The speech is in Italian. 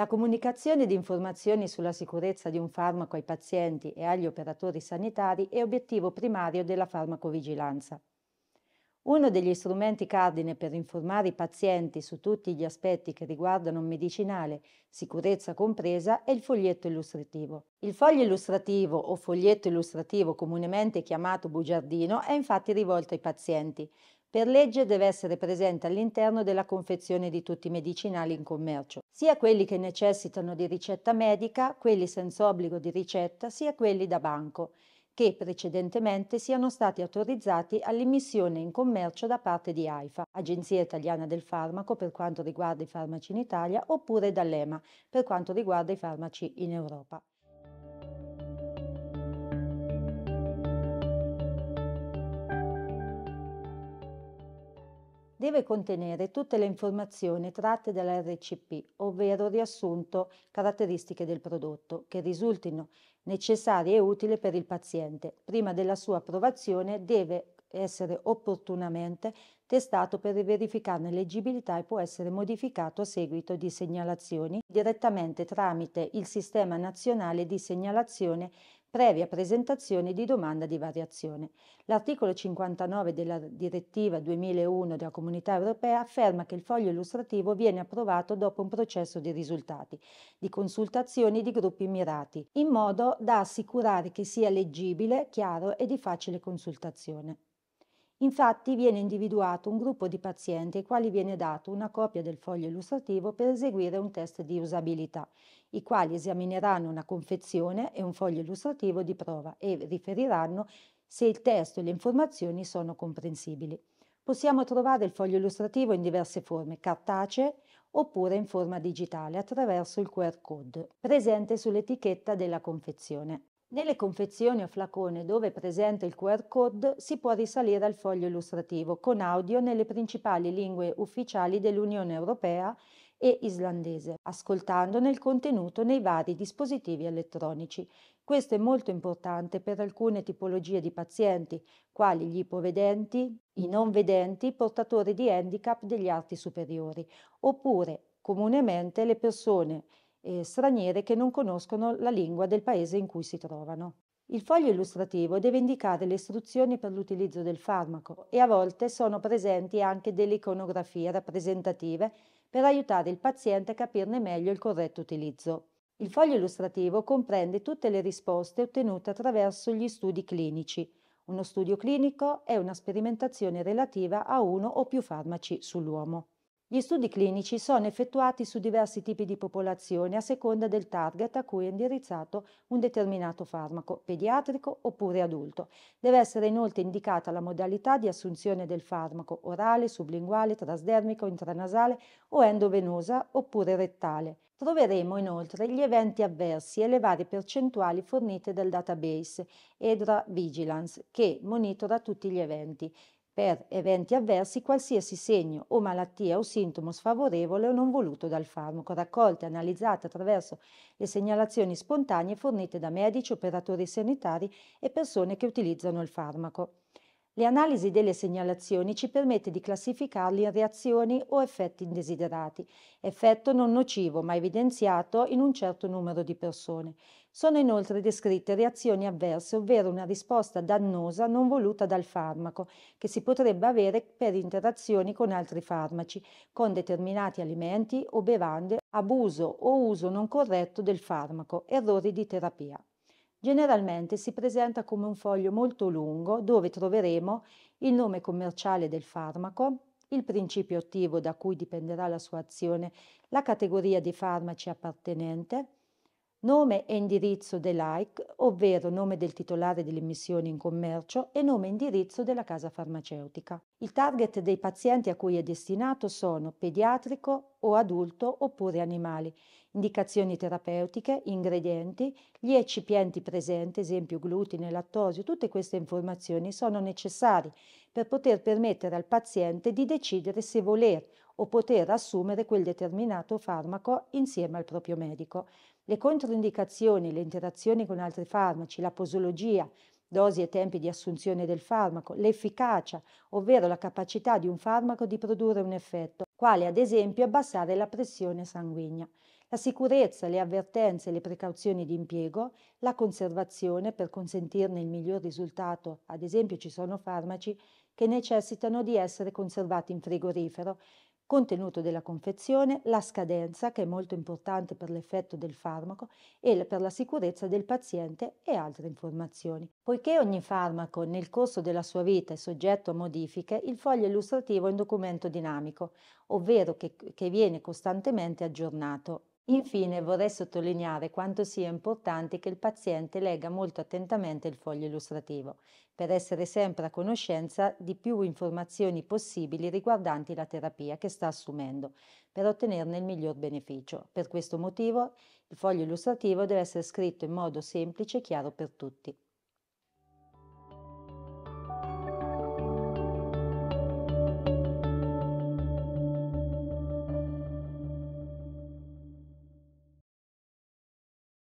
La comunicazione di informazioni sulla sicurezza di un farmaco ai pazienti e agli operatori sanitari è obiettivo primario della farmacovigilanza. Uno degli strumenti cardine per informare i pazienti su tutti gli aspetti che riguardano un medicinale, sicurezza compresa, è il foglietto illustrativo. Il foglio illustrativo o foglietto illustrativo comunemente chiamato bugiardino è infatti rivolto ai pazienti. Per legge deve essere presente all'interno della confezione di tutti i medicinali in commercio, sia quelli che necessitano di ricetta medica, quelli senza obbligo di ricetta, sia quelli da banco che precedentemente siano stati autorizzati all'immissione in commercio da parte di AIFA, Agenzia Italiana del Farmaco per quanto riguarda i farmaci in Italia, oppure dall'EMA per quanto riguarda i farmaci in Europa. deve contenere tutte le informazioni tratte dall'RCP, ovvero riassunto caratteristiche del prodotto, che risultino necessarie e utili per il paziente. Prima della sua approvazione deve essere opportunamente testato per verificarne leggibilità e può essere modificato a seguito di segnalazioni direttamente tramite il Sistema Nazionale di Segnalazione previa presentazione di domanda di variazione. L'articolo 59 della direttiva 2001 della Comunità Europea afferma che il foglio illustrativo viene approvato dopo un processo di risultati, di consultazioni di gruppi mirati, in modo da assicurare che sia leggibile, chiaro e di facile consultazione. Infatti viene individuato un gruppo di pazienti ai quali viene data una copia del foglio illustrativo per eseguire un test di usabilità, i quali esamineranno una confezione e un foglio illustrativo di prova e riferiranno se il testo e le informazioni sono comprensibili. Possiamo trovare il foglio illustrativo in diverse forme, cartacee oppure in forma digitale attraverso il QR code presente sull'etichetta della confezione. Nelle confezioni o flacone dove è presente il QR code si può risalire al foglio illustrativo con audio nelle principali lingue ufficiali dell'Unione Europea e islandese, ascoltandone il contenuto nei vari dispositivi elettronici. Questo è molto importante per alcune tipologie di pazienti, quali gli ipovedenti, i non vedenti, portatori di handicap degli arti superiori, oppure comunemente le persone e straniere che non conoscono la lingua del paese in cui si trovano. Il foglio illustrativo deve indicare le istruzioni per l'utilizzo del farmaco e a volte sono presenti anche delle iconografie rappresentative per aiutare il paziente a capirne meglio il corretto utilizzo. Il foglio illustrativo comprende tutte le risposte ottenute attraverso gli studi clinici. Uno studio clinico è una sperimentazione relativa a uno o più farmaci sull'uomo. Gli studi clinici sono effettuati su diversi tipi di popolazione a seconda del target a cui è indirizzato un determinato farmaco, pediatrico oppure adulto. Deve essere inoltre indicata la modalità di assunzione del farmaco orale, sublinguale, trasdermico, intranasale o endovenosa oppure rettale. Troveremo inoltre gli eventi avversi e le varie percentuali fornite dal database EDRA Vigilance che monitora tutti gli eventi per eventi avversi qualsiasi segno o malattia o sintomo sfavorevole o non voluto dal farmaco, raccolte e analizzate attraverso le segnalazioni spontanee fornite da medici, operatori sanitari e persone che utilizzano il farmaco. Le analisi delle segnalazioni ci permette di classificarli in reazioni o effetti indesiderati, effetto non nocivo ma evidenziato in un certo numero di persone. Sono inoltre descritte reazioni avverse, ovvero una risposta dannosa non voluta dal farmaco, che si potrebbe avere per interazioni con altri farmaci, con determinati alimenti o bevande, abuso o uso non corretto del farmaco, errori di terapia. Generalmente si presenta come un foglio molto lungo dove troveremo il nome commerciale del farmaco, il principio attivo da cui dipenderà la sua azione, la categoria di farmaci appartenente, nome e indirizzo dell'AIC, ovvero nome del titolare dell'immissione in commercio e nome e indirizzo della casa farmaceutica. Il target dei pazienti a cui è destinato sono pediatrico o adulto oppure animali, indicazioni terapeutiche, ingredienti, gli eccipienti presenti, esempio glutine, lattosio, tutte queste informazioni sono necessarie per poter permettere al paziente di decidere se voler o poter assumere quel determinato farmaco insieme al proprio medico. Le controindicazioni, le interazioni con altri farmaci, la posologia, dosi e tempi di assunzione del farmaco, l'efficacia, ovvero la capacità di un farmaco di produrre un effetto, quale ad esempio abbassare la pressione sanguigna, la sicurezza, le avvertenze e le precauzioni di impiego, la conservazione per consentirne il miglior risultato, ad esempio ci sono farmaci che necessitano di essere conservati in frigorifero contenuto della confezione, la scadenza, che è molto importante per l'effetto del farmaco, e per la sicurezza del paziente e altre informazioni. Poiché ogni farmaco nel corso della sua vita è soggetto a modifiche, il foglio illustrativo è un documento dinamico, ovvero che, che viene costantemente aggiornato Infine vorrei sottolineare quanto sia importante che il paziente legga molto attentamente il foglio illustrativo, per essere sempre a conoscenza di più informazioni possibili riguardanti la terapia che sta assumendo, per ottenerne il miglior beneficio. Per questo motivo il foglio illustrativo deve essere scritto in modo semplice e chiaro per tutti.